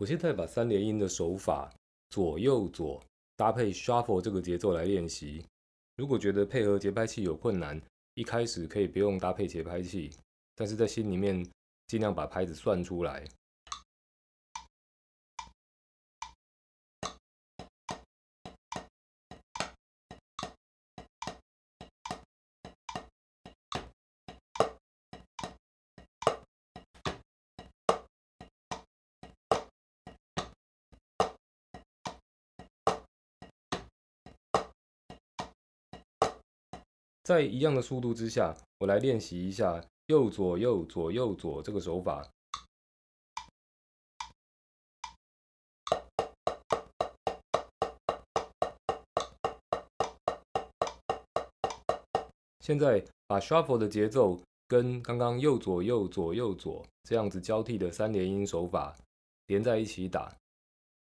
我现在把三连音的手法左右左搭配 shuffle 这个节奏来练习。如果觉得配合节拍器有困难，一开始可以不用搭配节拍器，但是在心里面尽量把拍子算出来。在一样的速度之下，我来练习一下右左右左右左这个手法。现在把 shuffle 的节奏跟刚刚右左右左右左这样子交替的三连音手法连在一起打。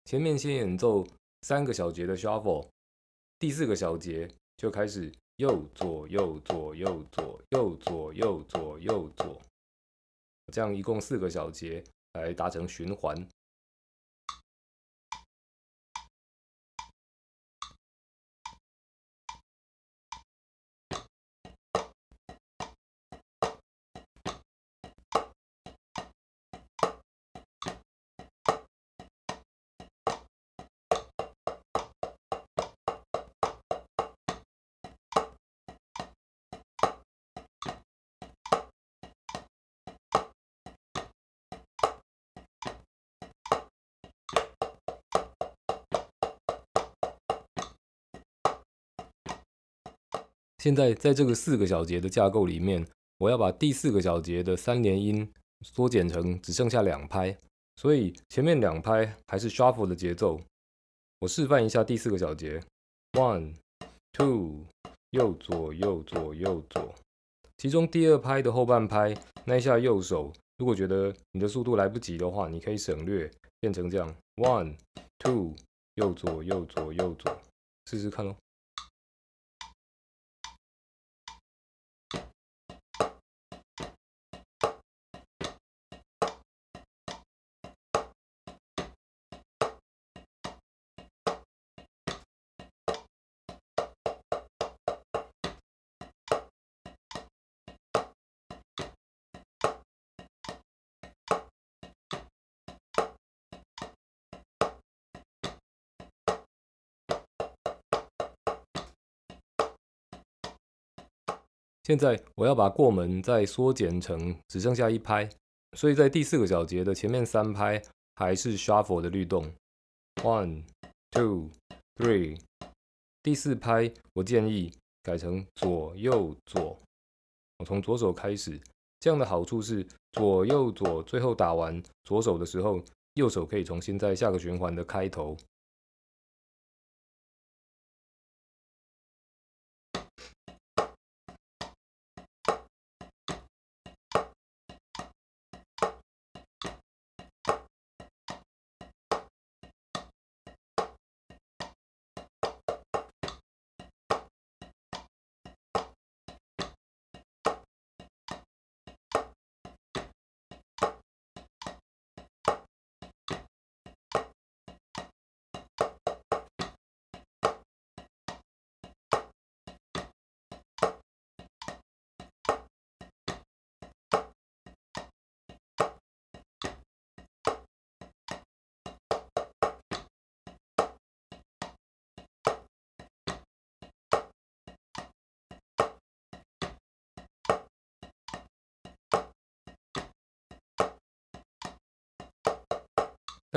前面先演奏三个小节的 shuffle，第四个小节就开始。右左右左右左右左右左右左，这样一共四个小节来达成循环。现在在这个四个小节的架构里面，我要把第四个小节的三连音缩减成只剩下两拍，所以前面两拍还是 shuffle 的节奏。我示范一下第四个小节：one two 右左右左右左。其中第二拍的后半拍那一下右手，如果觉得你的速度来不及的话，你可以省略，变成这样：one two 右左右左右左。试试看喽。现在我要把过门再缩减成只剩下一拍，所以在第四个小节的前面三拍还是 shuffle 的律动，one two three，第四拍我建议改成左右左，我从左手开始，这样的好处是左右左最后打完左手的时候，右手可以重新在下个循环的开头。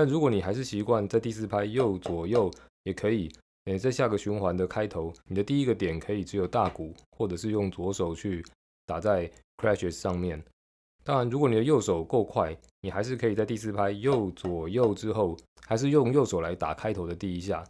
但如果你还是习惯在第四拍右左右，也可以。诶，在下个循环的开头，你的第一个点可以只有大鼓，或者是用左手去打在 crashes 上面。当然，如果你的右手够快，你还是可以在第四拍右左右之后，还是用右手来打开头的第一下。